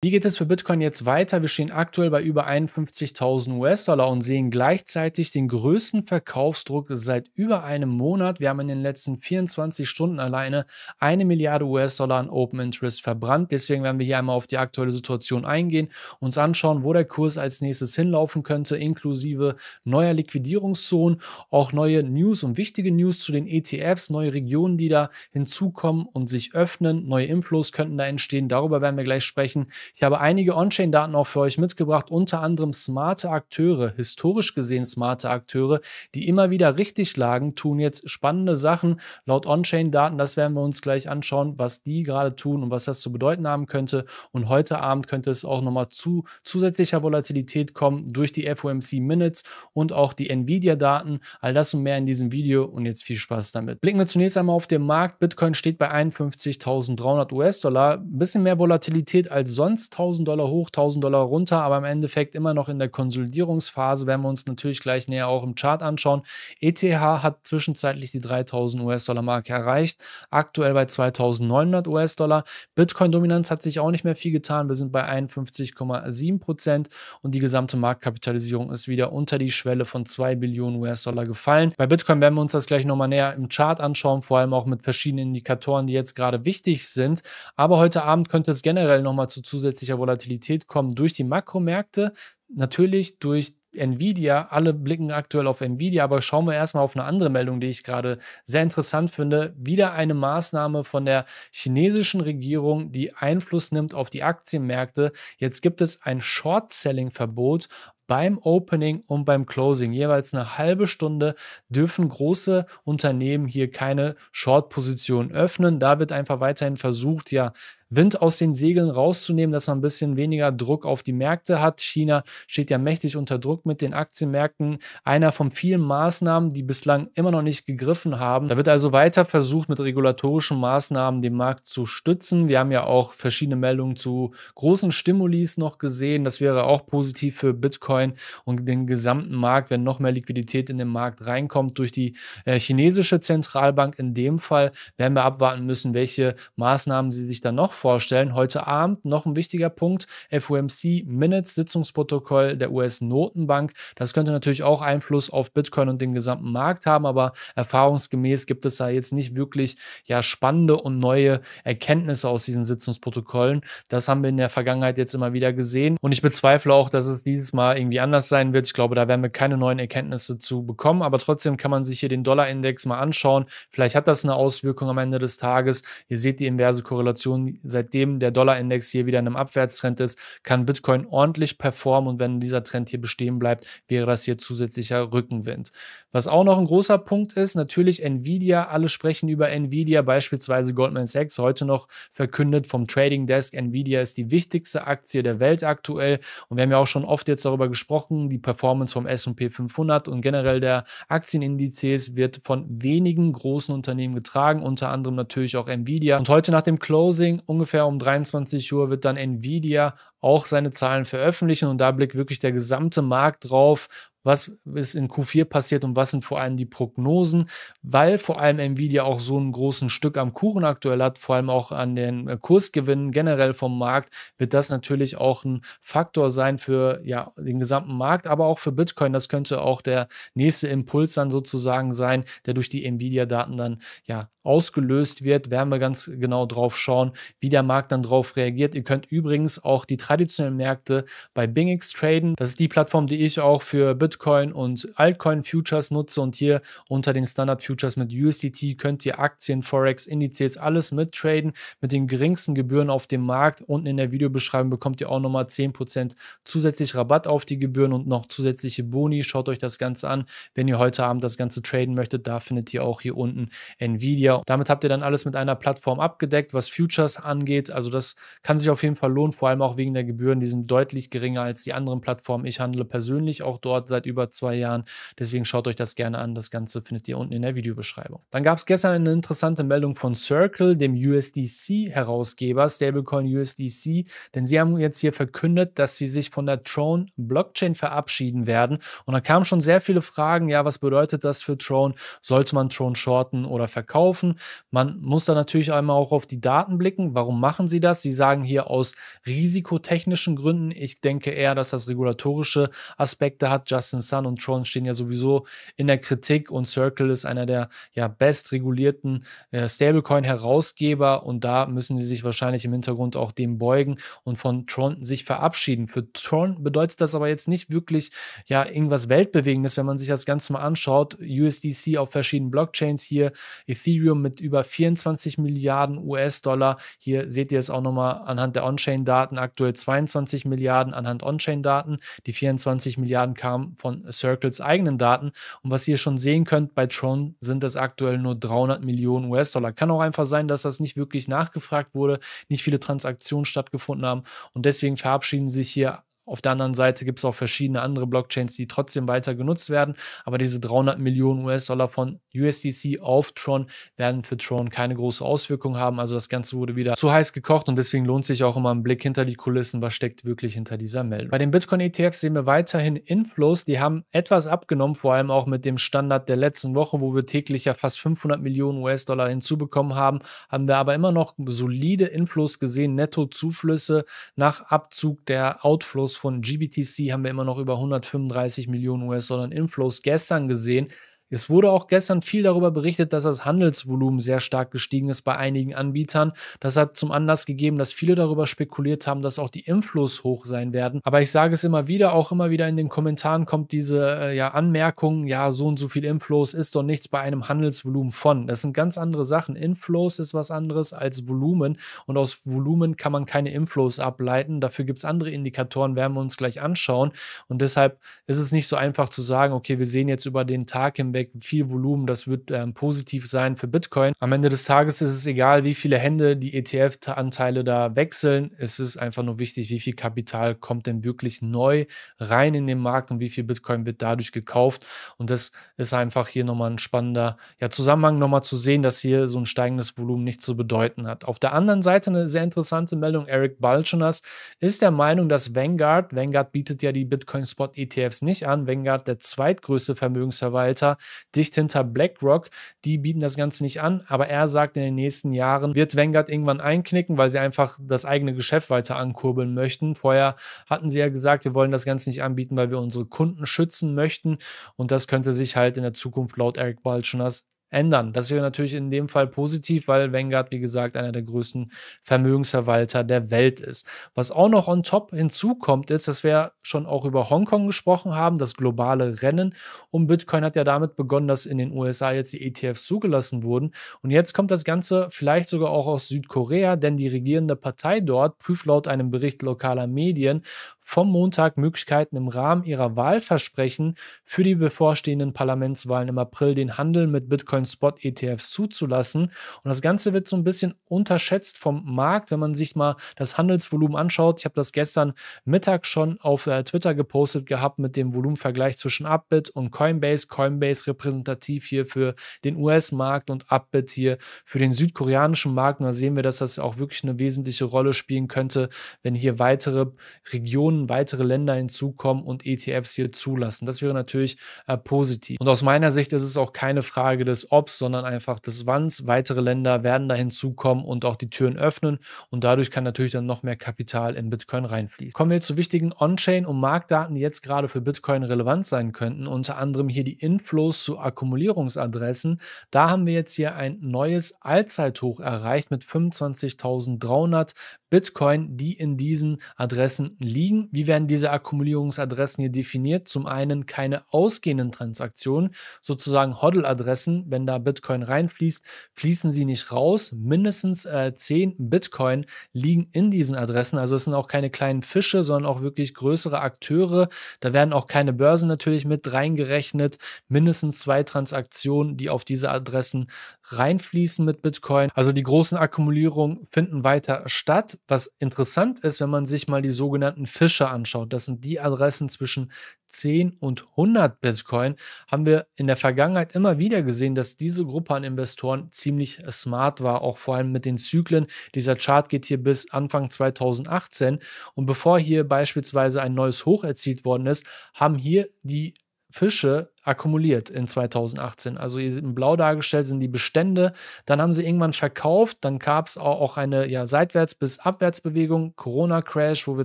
Wie geht es für Bitcoin jetzt weiter? Wir stehen aktuell bei über 51.000 US-Dollar und sehen gleichzeitig den größten Verkaufsdruck seit über einem Monat. Wir haben in den letzten 24 Stunden alleine eine Milliarde US-Dollar an Open Interest verbrannt. Deswegen werden wir hier einmal auf die aktuelle Situation eingehen, uns anschauen, wo der Kurs als nächstes hinlaufen könnte, inklusive neuer Liquidierungszonen, auch neue News und wichtige News zu den ETFs, neue Regionen, die da hinzukommen und sich öffnen, neue Inflows könnten da entstehen. Darüber werden wir gleich sprechen. Ich habe einige On-Chain-Daten auch für euch mitgebracht, unter anderem smarte Akteure, historisch gesehen smarte Akteure, die immer wieder richtig lagen, tun jetzt spannende Sachen laut On-Chain-Daten. Das werden wir uns gleich anschauen, was die gerade tun und was das zu bedeuten haben könnte. Und heute Abend könnte es auch nochmal zu zusätzlicher Volatilität kommen durch die FOMC Minutes und auch die Nvidia-Daten. All das und mehr in diesem Video und jetzt viel Spaß damit. Blicken wir zunächst einmal auf den Markt. Bitcoin steht bei 51.300 US-Dollar. Ein bisschen mehr Volatilität als sonst Tendenz, 1000 Dollar hoch, 1000 Dollar runter, aber im Endeffekt immer noch in der Konsolidierungsphase, werden wir uns natürlich gleich näher auch im Chart anschauen. ETH hat zwischenzeitlich die 3000 US-Dollar Marke erreicht, aktuell bei 2900 US-Dollar. Bitcoin-Dominanz hat sich auch nicht mehr viel getan, wir sind bei 51,7 Prozent und die gesamte Marktkapitalisierung ist wieder unter die Schwelle von 2 Billionen US-Dollar gefallen. Bei Bitcoin werden wir uns das gleich nochmal näher im Chart anschauen, vor allem auch mit verschiedenen Indikatoren, die jetzt gerade wichtig sind. Aber heute Abend könnte es generell nochmal zu zusätzlichen zusätzlicher Volatilität kommen durch die Makromärkte, natürlich durch Nvidia, alle blicken aktuell auf Nvidia, aber schauen wir erstmal auf eine andere Meldung, die ich gerade sehr interessant finde. Wieder eine Maßnahme von der chinesischen Regierung, die Einfluss nimmt auf die Aktienmärkte. Jetzt gibt es ein Short-Selling-Verbot beim Opening und beim Closing. Jeweils eine halbe Stunde dürfen große Unternehmen hier keine Short-Position öffnen. Da wird einfach weiterhin versucht, ja, Wind aus den Segeln rauszunehmen, dass man ein bisschen weniger Druck auf die Märkte hat. China steht ja mächtig unter Druck mit den Aktienmärkten. Einer von vielen Maßnahmen, die bislang immer noch nicht gegriffen haben. Da wird also weiter versucht, mit regulatorischen Maßnahmen den Markt zu stützen. Wir haben ja auch verschiedene Meldungen zu großen Stimulis noch gesehen. Das wäre auch positiv für Bitcoin und den gesamten Markt, wenn noch mehr Liquidität in den Markt reinkommt durch die äh, chinesische Zentralbank. In dem Fall werden wir abwarten müssen, welche Maßnahmen sie sich dann noch vorstellen. Heute Abend noch ein wichtiger Punkt, FOMC Minutes, Sitzungsprotokoll der US-Notenbank. Das könnte natürlich auch Einfluss auf Bitcoin und den gesamten Markt haben, aber erfahrungsgemäß gibt es da jetzt nicht wirklich ja, spannende und neue Erkenntnisse aus diesen Sitzungsprotokollen. Das haben wir in der Vergangenheit jetzt immer wieder gesehen und ich bezweifle auch, dass es dieses Mal irgendwie anders sein wird. Ich glaube, da werden wir keine neuen Erkenntnisse zu bekommen, aber trotzdem kann man sich hier den Dollarindex mal anschauen. Vielleicht hat das eine Auswirkung am Ende des Tages. Ihr seht die inverse Korrelation seitdem der Dollarindex hier wieder in einem Abwärtstrend ist, kann Bitcoin ordentlich performen und wenn dieser Trend hier bestehen bleibt, wäre das hier zusätzlicher Rückenwind. Was auch noch ein großer Punkt ist, natürlich Nvidia. Alle sprechen über Nvidia, beispielsweise Goldman Sachs heute noch verkündet vom Trading Desk. Nvidia ist die wichtigste Aktie der Welt aktuell. Und wir haben ja auch schon oft jetzt darüber gesprochen, die Performance vom SP 500 und generell der Aktienindizes wird von wenigen großen Unternehmen getragen, unter anderem natürlich auch Nvidia. Und heute nach dem Closing, ungefähr um 23 Uhr, wird dann Nvidia auch seine Zahlen veröffentlichen und da blickt wirklich der gesamte Markt drauf, was ist in Q4 passiert und was sind vor allem die Prognosen, weil vor allem Nvidia auch so ein großes Stück am Kuchen aktuell hat, vor allem auch an den äh, Kursgewinnen generell vom Markt, wird das natürlich auch ein Faktor sein für ja, den gesamten Markt, aber auch für Bitcoin. Das könnte auch der nächste Impuls dann sozusagen sein, der durch die Nvidia-Daten dann ja ausgelöst wird. Werden wir ganz genau drauf schauen, wie der Markt dann drauf reagiert. Ihr könnt übrigens auch die traditionellen Märkte bei Bingx traden. Das ist die Plattform, die ich auch für Bitcoin und Altcoin Futures nutze und hier unter den Standard Futures mit USDT könnt ihr Aktien, Forex, Indizes, alles mit mittraden mit den geringsten Gebühren auf dem Markt. Unten in der Videobeschreibung bekommt ihr auch nochmal 10% zusätzlich Rabatt auf die Gebühren und noch zusätzliche Boni. Schaut euch das Ganze an. Wenn ihr heute Abend das Ganze traden möchtet, da findet ihr auch hier unten Nvidia. Damit habt ihr dann alles mit einer Plattform abgedeckt, was Futures angeht. Also das kann sich auf jeden Fall lohnen, vor allem auch wegen der der Gebühren, die sind deutlich geringer als die anderen Plattformen. Ich handle persönlich auch dort seit über zwei Jahren. Deswegen schaut euch das gerne an. Das Ganze findet ihr unten in der Videobeschreibung. Dann gab es gestern eine interessante Meldung von Circle, dem USDC-Herausgeber, Stablecoin USDC, denn sie haben jetzt hier verkündet, dass sie sich von der Tron-Blockchain verabschieden werden. Und da kamen schon sehr viele Fragen. Ja, was bedeutet das für Tron? Sollte man Tron shorten oder verkaufen? Man muss da natürlich einmal auch auf die Daten blicken. Warum machen sie das? Sie sagen hier aus Risikotätigkeit technischen Gründen. Ich denke eher, dass das regulatorische Aspekte hat. Justin Sun und Tron stehen ja sowieso in der Kritik und Circle ist einer der ja bestregulierten äh, Stablecoin-Herausgeber und da müssen sie sich wahrscheinlich im Hintergrund auch dem beugen und von Tron sich verabschieden. Für Tron bedeutet das aber jetzt nicht wirklich ja irgendwas weltbewegendes, wenn man sich das Ganze mal anschaut. USDC auf verschiedenen Blockchains hier, Ethereum mit über 24 Milliarden US-Dollar. Hier seht ihr es auch nochmal anhand der On-Chain-Daten aktuell 22 Milliarden anhand On-Chain-Daten, die 24 Milliarden kamen von Circles eigenen Daten. Und was ihr schon sehen könnt, bei Tron sind es aktuell nur 300 Millionen US-Dollar. Kann auch einfach sein, dass das nicht wirklich nachgefragt wurde, nicht viele Transaktionen stattgefunden haben und deswegen verabschieden sich hier auf der anderen Seite gibt es auch verschiedene andere Blockchains, die trotzdem weiter genutzt werden, aber diese 300 Millionen US-Dollar von USDC auf Tron werden für Tron keine große Auswirkung haben. Also das Ganze wurde wieder zu heiß gekocht und deswegen lohnt sich auch immer ein Blick hinter die Kulissen, was steckt wirklich hinter dieser Meldung. Bei den Bitcoin-ETFs sehen wir weiterhin Inflows, die haben etwas abgenommen, vor allem auch mit dem Standard der letzten Woche, wo wir täglich ja fast 500 Millionen US-Dollar hinzubekommen haben, haben wir aber immer noch solide Inflows gesehen, Nettozuflüsse nach Abzug der Outflows von GBTC haben wir immer noch über 135 Millionen US-Dollar Inflows gestern gesehen. Es wurde auch gestern viel darüber berichtet, dass das Handelsvolumen sehr stark gestiegen ist bei einigen Anbietern. Das hat zum Anlass gegeben, dass viele darüber spekuliert haben, dass auch die Inflows hoch sein werden. Aber ich sage es immer wieder, auch immer wieder in den Kommentaren kommt diese äh, ja, Anmerkung, ja, so und so viel Inflows ist doch nichts bei einem Handelsvolumen von. Das sind ganz andere Sachen. Inflows ist was anderes als Volumen und aus Volumen kann man keine Inflows ableiten. Dafür gibt es andere Indikatoren, werden wir uns gleich anschauen. Und deshalb ist es nicht so einfach zu sagen, okay, wir sehen jetzt über den Tag hinweg, weg, viel Volumen, das wird ähm, positiv sein für Bitcoin. Am Ende des Tages ist es egal, wie viele Hände die ETF-Anteile da wechseln. Es ist einfach nur wichtig, wie viel Kapital kommt denn wirklich neu rein in den Markt und wie viel Bitcoin wird dadurch gekauft. Und das ist einfach hier nochmal ein spannender ja, Zusammenhang, nochmal zu sehen, dass hier so ein steigendes Volumen nichts zu bedeuten hat. Auf der anderen Seite eine sehr interessante Meldung. Eric Balchunas ist der Meinung, dass Vanguard, Vanguard bietet ja die Bitcoin Spot ETFs nicht an, Vanguard der zweitgrößte Vermögensverwalter, dicht hinter BlackRock. Die bieten das Ganze nicht an, aber er sagt, in den nächsten Jahren wird Vanguard irgendwann einknicken, weil sie einfach das eigene Geschäft weiter ankurbeln möchten. Vorher hatten sie ja gesagt, wir wollen das Ganze nicht anbieten, weil wir unsere Kunden schützen möchten und das könnte sich halt in der Zukunft laut Eric Balchunas ändern. Das wäre natürlich in dem Fall positiv, weil Vanguard, wie gesagt, einer der größten Vermögensverwalter der Welt ist. Was auch noch on top hinzukommt, ist, dass wir schon auch über Hongkong gesprochen haben, das globale Rennen um Bitcoin hat ja damit begonnen, dass in den USA jetzt die ETFs zugelassen wurden. Und jetzt kommt das Ganze vielleicht sogar auch aus Südkorea, denn die regierende Partei dort prüft laut einem Bericht lokaler Medien vom Montag Möglichkeiten im Rahmen ihrer Wahlversprechen für die bevorstehenden Parlamentswahlen im April den Handel mit Bitcoin-Spot-ETFs zuzulassen. Und das Ganze wird so ein bisschen unterschätzt vom Markt, wenn man sich mal das Handelsvolumen anschaut. Ich habe das gestern Mittag schon auf äh, Twitter gepostet gehabt mit dem Volumenvergleich zwischen Upbit und Coinbase. Coinbase repräsentativ hier für den US-Markt und Upbit hier für den südkoreanischen Markt. Und da sehen wir, dass das auch wirklich eine wesentliche Rolle spielen könnte, wenn hier weitere Regionen weitere Länder hinzukommen und ETFs hier zulassen. Das wäre natürlich äh, positiv. Und aus meiner Sicht ist es auch keine Frage des Obs, sondern einfach des Wanns. Weitere Länder werden da hinzukommen und auch die Türen öffnen und dadurch kann natürlich dann noch mehr Kapital in Bitcoin reinfließen. Kommen wir zu wichtigen On-Chain und Marktdaten, die jetzt gerade für Bitcoin relevant sein könnten. Unter anderem hier die Inflows zu Akkumulierungsadressen. Da haben wir jetzt hier ein neues Allzeithoch erreicht mit 25.300 Bitcoin, die in diesen Adressen liegen. Wie werden diese Akkumulierungsadressen hier definiert? Zum einen keine ausgehenden Transaktionen, sozusagen Hodl-Adressen. Wenn da Bitcoin reinfließt, fließen sie nicht raus. Mindestens äh, 10 Bitcoin liegen in diesen Adressen. Also es sind auch keine kleinen Fische, sondern auch wirklich größere Akteure. Da werden auch keine Börsen natürlich mit reingerechnet. Mindestens zwei Transaktionen, die auf diese Adressen reinfließen mit Bitcoin. Also die großen Akkumulierungen finden weiter statt was, interessant ist, wenn man sich mal die sogenannten Fische anschaut, das sind die Adressen zwischen 10 und 100 Bitcoin, haben wir in der Vergangenheit immer wieder gesehen, dass diese Gruppe an Investoren ziemlich smart war, auch vor allem mit den Zyklen. Dieser Chart geht hier bis Anfang 2018 und bevor hier beispielsweise ein neues Hoch erzielt worden ist, haben hier die Fische akkumuliert in 2018. Also in blau dargestellt sind die Bestände. Dann haben sie irgendwann verkauft. Dann gab es auch eine ja, Seitwärts- bis Abwärtsbewegung, Corona-Crash, wo wir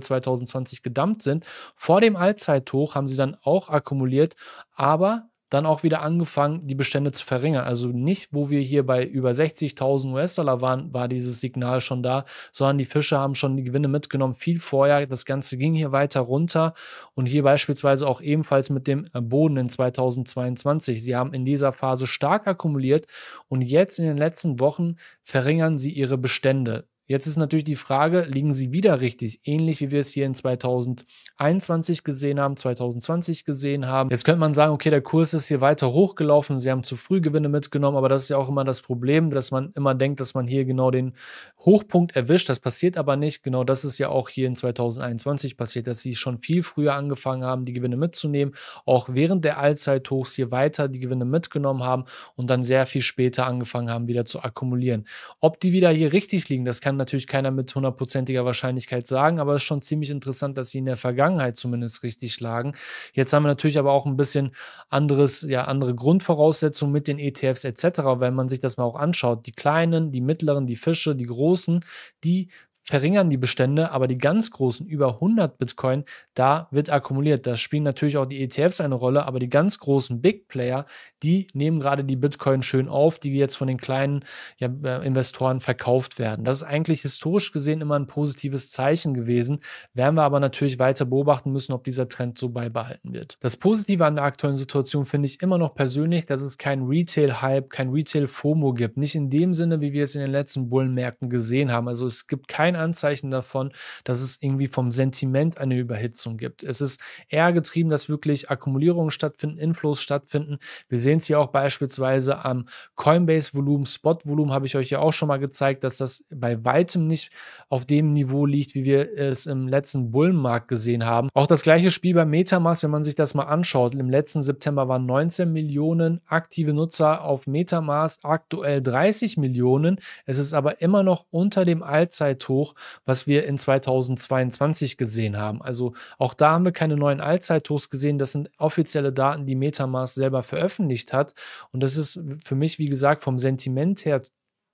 2020 gedumpt sind. Vor dem Allzeithoch haben sie dann auch akkumuliert, aber dann auch wieder angefangen, die Bestände zu verringern. Also nicht, wo wir hier bei über 60.000 US-Dollar waren, war dieses Signal schon da, sondern die Fische haben schon die Gewinne mitgenommen, viel vorher. Das Ganze ging hier weiter runter und hier beispielsweise auch ebenfalls mit dem äh, Boden in 2022. Sie haben in dieser Phase stark akkumuliert und jetzt in den letzten Wochen verringern sie ihre Bestände. Jetzt ist natürlich die Frage, liegen sie wieder richtig? Ähnlich wie wir es hier in 2021 gesehen haben, 2020 gesehen haben. Jetzt könnte man sagen, okay, der Kurs ist hier weiter hochgelaufen, sie haben zu früh Gewinne mitgenommen, aber das ist ja auch immer das Problem, dass man immer denkt, dass man hier genau den Hochpunkt erwischt. Das passiert aber nicht. Genau das ist ja auch hier in 2021 passiert, dass sie schon viel früher angefangen haben, die Gewinne mitzunehmen, auch während der Allzeithochs hier weiter die Gewinne mitgenommen haben und dann sehr viel später angefangen haben, wieder zu akkumulieren. Ob die wieder hier richtig liegen, das kann kann natürlich keiner mit hundertprozentiger Wahrscheinlichkeit sagen, aber es ist schon ziemlich interessant, dass sie in der Vergangenheit zumindest richtig lagen. Jetzt haben wir natürlich aber auch ein bisschen anderes, ja, andere Grundvoraussetzungen mit den ETFs etc., wenn man sich das mal auch anschaut. Die kleinen, die mittleren, die Fische, die großen, die verringern die Bestände, aber die ganz großen, über 100 Bitcoin, da wird akkumuliert. Da spielen natürlich auch die ETFs eine Rolle, aber die ganz großen Big Player, die nehmen gerade die Bitcoin schön auf, die jetzt von den kleinen ja, äh, Investoren verkauft werden. Das ist eigentlich historisch gesehen immer ein positives Zeichen gewesen, werden wir aber natürlich weiter beobachten müssen, ob dieser Trend so beibehalten wird. Das Positive an der aktuellen Situation finde ich immer noch persönlich, dass es keinen Retail-Hype, kein Retail-FOMO gibt. Nicht in dem Sinne, wie wir es in den letzten Bullenmärkten gesehen haben. Also es gibt kein kein Anzeichen davon, dass es irgendwie vom Sentiment eine Überhitzung gibt. Es ist eher getrieben, dass wirklich Akkumulierungen stattfinden, Inflows stattfinden. Wir sehen es hier auch beispielsweise am Coinbase-Volumen, Spot-Volumen habe ich euch ja auch schon mal gezeigt, dass das bei weitem nicht auf dem Niveau liegt, wie wir es im letzten Bullenmarkt gesehen haben. Auch das gleiche Spiel bei Metamask, wenn man sich das mal anschaut. Im letzten September waren 19 Millionen aktive Nutzer auf Metamask, aktuell 30 Millionen. Es ist aber immer noch unter dem Allzeithoch hoch, was wir in 2022 gesehen haben. Also auch da haben wir keine neuen Allzeithochs gesehen. Das sind offizielle Daten, die Metamask selber veröffentlicht hat. Und das ist für mich, wie gesagt, vom Sentiment her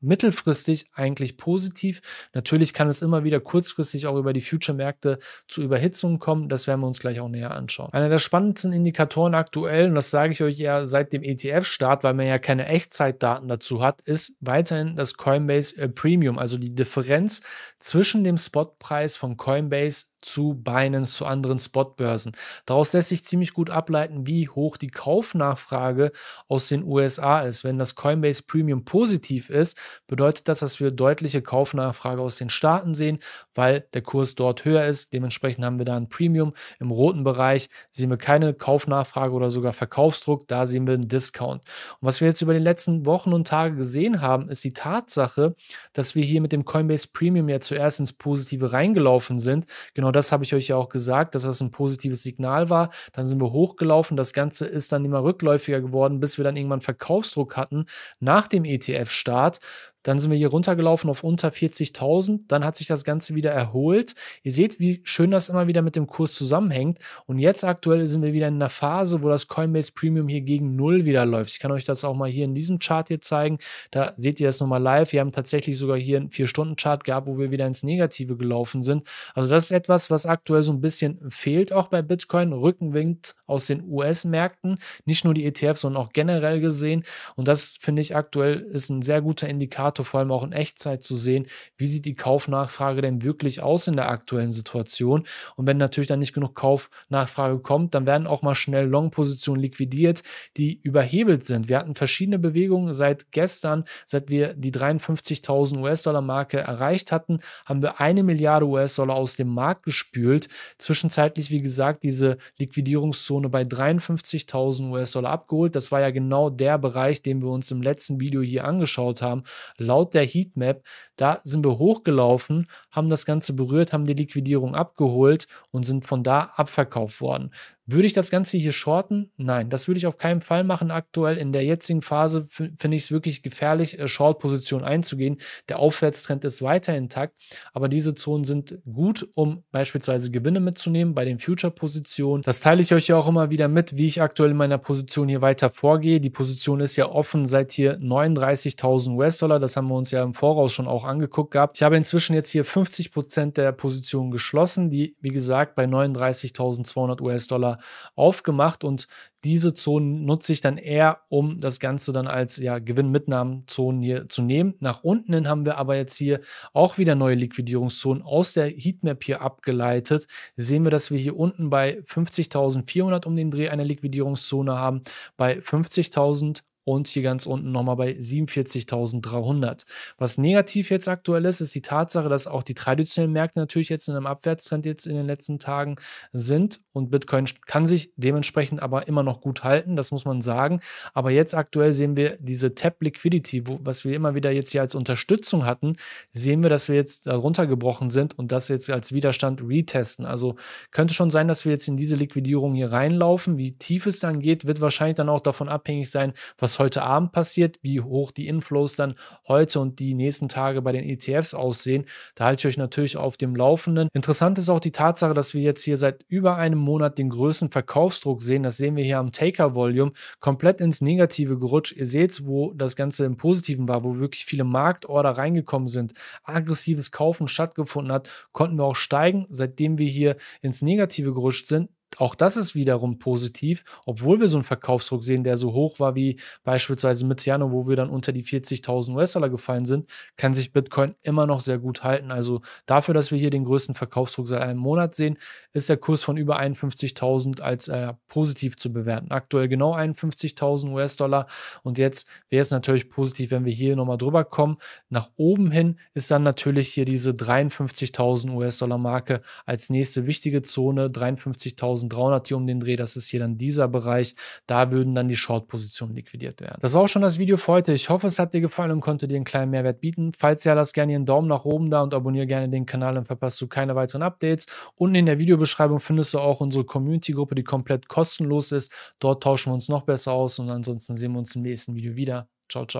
mittelfristig eigentlich positiv. Natürlich kann es immer wieder kurzfristig auch über die Future-Märkte zu Überhitzungen kommen. Das werden wir uns gleich auch näher anschauen. Einer der spannendsten Indikatoren aktuell, und das sage ich euch ja seit dem ETF-Start, weil man ja keine Echtzeitdaten dazu hat, ist weiterhin das Coinbase äh, Premium, also die Differenz zwischen dem Spotpreis von Coinbase zu Binance, zu anderen Spotbörsen. Daraus lässt sich ziemlich gut ableiten, wie hoch die Kaufnachfrage aus den USA ist. Wenn das Coinbase Premium positiv ist, bedeutet das, dass wir deutliche Kaufnachfrage aus den Staaten sehen, weil der Kurs dort höher ist. Dementsprechend haben wir da ein Premium. Im roten Bereich sehen wir keine Kaufnachfrage oder sogar Verkaufsdruck, da sehen wir einen Discount. Und was wir jetzt über die letzten Wochen und Tage gesehen haben, ist die Tatsache, dass wir hier mit dem Coinbase Premium ja zuerst ins Positive reingelaufen sind. Genau Genau das habe ich euch ja auch gesagt, dass das ein positives Signal war. Dann sind wir hochgelaufen. Das Ganze ist dann immer rückläufiger geworden, bis wir dann irgendwann Verkaufsdruck hatten nach dem ETF-Start, dann sind wir hier runtergelaufen auf unter 40.000. Dann hat sich das Ganze wieder erholt. Ihr seht, wie schön das immer wieder mit dem Kurs zusammenhängt. Und jetzt aktuell sind wir wieder in einer Phase, wo das Coinbase Premium hier gegen Null wieder läuft. Ich kann euch das auch mal hier in diesem Chart hier zeigen. Da seht ihr das nochmal live. Wir haben tatsächlich sogar hier einen 4-Stunden-Chart gehabt, wo wir wieder ins Negative gelaufen sind. Also das ist etwas, was aktuell so ein bisschen fehlt, auch bei Bitcoin. Rückenwind aus den US-Märkten. Nicht nur die ETFs, sondern auch generell gesehen. Und das finde ich aktuell ist ein sehr guter Indikator Dato, vor allem auch in Echtzeit zu sehen, wie sieht die Kaufnachfrage denn wirklich aus in der aktuellen Situation. Und wenn natürlich dann nicht genug Kaufnachfrage kommt, dann werden auch mal schnell Long-Positionen liquidiert, die überhebelt sind. Wir hatten verschiedene Bewegungen seit gestern, seit wir die 53.000 US-Dollar-Marke erreicht hatten, haben wir eine Milliarde US-Dollar aus dem Markt gespült. Zwischenzeitlich, wie gesagt, diese Liquidierungszone bei 53.000 US-Dollar abgeholt. Das war ja genau der Bereich, den wir uns im letzten Video hier angeschaut haben laut der Heatmap. Da sind wir hochgelaufen, haben das Ganze berührt, haben die Liquidierung abgeholt und sind von da abverkauft worden. Würde ich das Ganze hier shorten? Nein, das würde ich auf keinen Fall machen. Aktuell in der jetzigen Phase finde ich es wirklich gefährlich, äh, Short-Position einzugehen. Der Aufwärtstrend ist weiter intakt, aber diese Zonen sind gut, um beispielsweise Gewinne mitzunehmen bei den Future-Positionen. Das teile ich euch ja auch immer wieder mit, wie ich aktuell in meiner Position hier weiter vorgehe. Die Position ist ja offen seit hier 39.000 US-Dollar. Das haben wir uns ja im Voraus schon auch angeguckt gehabt. Ich habe inzwischen jetzt hier 50% Prozent der Position geschlossen, die wie gesagt bei 39.200 US-Dollar aufgemacht und diese Zonen nutze ich dann eher, um das Ganze dann als ja, Gewinnmitnahmenzonen hier zu nehmen. Nach unten hin haben wir aber jetzt hier auch wieder neue Liquidierungszonen aus der Heatmap hier abgeleitet. Sehen wir, dass wir hier unten bei 50.400 um den Dreh eine Liquidierungszone haben, bei 50.000 und hier ganz unten nochmal bei 47.300. Was negativ jetzt aktuell ist, ist die Tatsache, dass auch die traditionellen Märkte natürlich jetzt in einem Abwärtstrend jetzt in den letzten Tagen sind und Bitcoin kann sich dementsprechend aber immer noch gut halten, das muss man sagen. Aber jetzt aktuell sehen wir diese Tap Liquidity, wo, was wir immer wieder jetzt hier als Unterstützung hatten, sehen wir, dass wir jetzt darunter gebrochen sind und das jetzt als Widerstand retesten. Also könnte schon sein, dass wir jetzt in diese Liquidierung hier reinlaufen. Wie tief es dann geht, wird wahrscheinlich dann auch davon abhängig sein, was heute Abend passiert, wie hoch die Inflows dann heute und die nächsten Tage bei den ETFs aussehen. Da halte ich euch natürlich auf dem Laufenden. Interessant ist auch die Tatsache, dass wir jetzt hier seit über einem Monat den größten Verkaufsdruck sehen. Das sehen wir hier am Taker-Volume komplett ins Negative gerutscht. Ihr seht, wo das Ganze im Positiven war, wo wirklich viele Marktorder reingekommen sind, aggressives Kaufen stattgefunden hat, konnten wir auch steigen. Seitdem wir hier ins Negative gerutscht sind, auch das ist wiederum positiv, obwohl wir so einen Verkaufsdruck sehen, der so hoch war wie beispielsweise mit Ciano, wo wir dann unter die 40.000 US-Dollar gefallen sind, kann sich Bitcoin immer noch sehr gut halten. Also dafür, dass wir hier den größten Verkaufsdruck seit einem Monat sehen, ist der Kurs von über 51.000 als äh, positiv zu bewerten. Aktuell genau 51.000 US-Dollar und jetzt wäre es natürlich positiv, wenn wir hier nochmal drüber kommen. Nach oben hin ist dann natürlich hier diese 53.000 US-Dollar Marke als nächste wichtige Zone, 53.000 1300 hier um den Dreh, das ist hier dann dieser Bereich, da würden dann die Short-Positionen liquidiert werden. Das war auch schon das Video für heute. Ich hoffe, es hat dir gefallen und konnte dir einen kleinen Mehrwert bieten. Falls ja, lass gerne einen Daumen nach oben da und abonniere gerne den Kanal, dann verpasst du keine weiteren Updates. Unten in der Videobeschreibung findest du auch unsere Community-Gruppe, die komplett kostenlos ist. Dort tauschen wir uns noch besser aus und ansonsten sehen wir uns im nächsten Video wieder. Ciao, ciao.